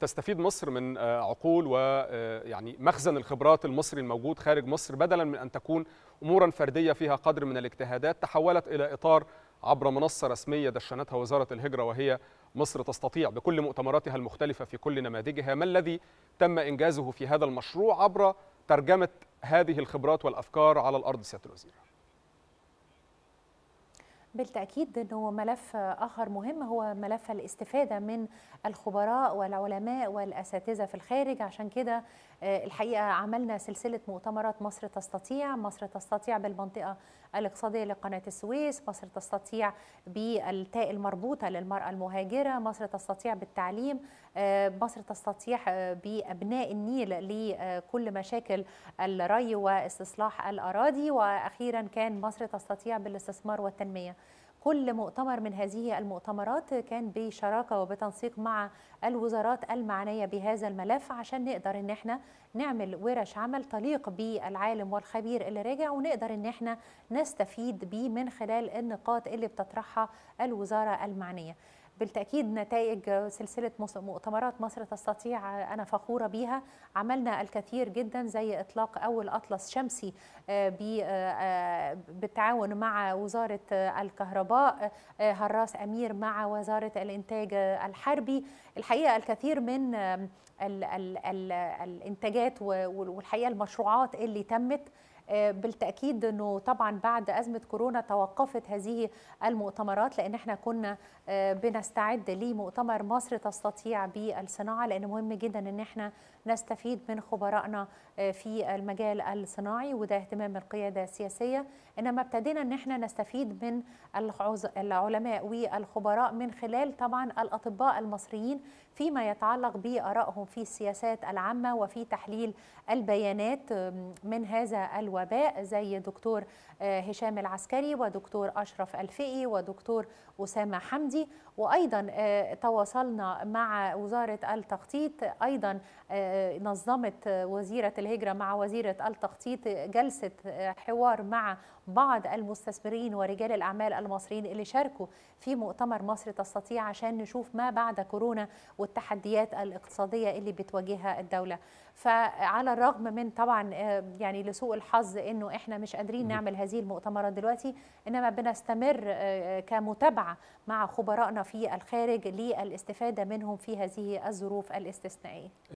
تستفيد مصر من آه، عقول ويعني آه، مخزن الخبرات المصري الموجود خارج مصر بدلا من ان تكون امورا فرديه فيها قدر من الاجتهادات تحولت الى اطار عبر منصه رسميه دشنتها وزاره الهجره وهي مصر تستطيع بكل مؤتمراتها المختلفه في كل نماذجها ما الذي تم انجازه في هذا المشروع عبر ترجمه هذه الخبرات والافكار على الارض سياده الوزير بالتأكيد أنه ملف آخر مهم هو ملف الاستفادة من الخبراء والعلماء والأساتذة في الخارج عشان كده آه، الحقيقة عملنا سلسلة مؤتمرات مصر تستطيع مصر تستطيع بالمنطقة الاقتصادية لقناة السويس مصر تستطيع بالتاء المربوطة للمرأة المهاجرة مصر تستطيع بالتعليم آه، مصر تستطيع آه، بأبناء النيل لكل مشاكل الري واستصلاح الأراضي وأخيرا كان مصر تستطيع بالاستثمار والتنمية كل مؤتمر من هذه المؤتمرات كان بشراكه وبتنسيق مع الوزارات المعنيه بهذا الملف عشان نقدر ان احنا نعمل ورش عمل تليق بالعالم والخبير اللي راجع ونقدر ان احنا نستفيد بيه من خلال النقاط اللي بتطرحها الوزاره المعنيه بالتأكيد نتائج سلسلة مؤتمرات مصر تستطيع أنا فخورة بيها عملنا الكثير جدا زي إطلاق أول أطلس شمسي آه، آه، بالتعاون مع وزارة الكهرباء آه، هراس أمير مع وزارة الإنتاج الحربي الحقيقة الكثير من الإنتاجات والحقيقة المشروعات اللي تمت آه، بالتاكيد انه طبعا بعد ازمه كورونا توقفت هذه المؤتمرات لان احنا كنا آه، بنستعد لمؤتمر مصر تستطيع بالصناعه لان مهم جدا ان احنا نستفيد من خبرائنا آه، في المجال الصناعي وده اهتمام القياده السياسيه انما ابتدينا ان احنا نستفيد من العلماء والخبراء من خلال طبعا الاطباء المصريين فيما يتعلق بارائهم في السياسات العامه وفي تحليل البيانات من هذا الوقت الوباء زي دكتور آه، هشام العسكري ودكتور أشرف الفئي ودكتور أسامة حمدي وأيضا آه، تواصلنا مع وزارة التخطيط أيضا آه، نظمت وزيرة الهجرة مع وزيرة التخطيط جلسة حوار مع بعض المستثمرين ورجال الأعمال المصريين اللي شاركوا في مؤتمر مصر تستطيع عشان نشوف ما بعد كورونا والتحديات الاقتصادية اللي بتواجهها الدولة فعلى الرغم من طبعا يعني لسوء الحظ حظ انه احنا مش قادرين نعمل هذه المؤتمرات دلوقتي انما بنستمر آه، كمتابعه مع خبرائنا في الخارج للاستفاده منهم في هذه الظروف الاستثنائيه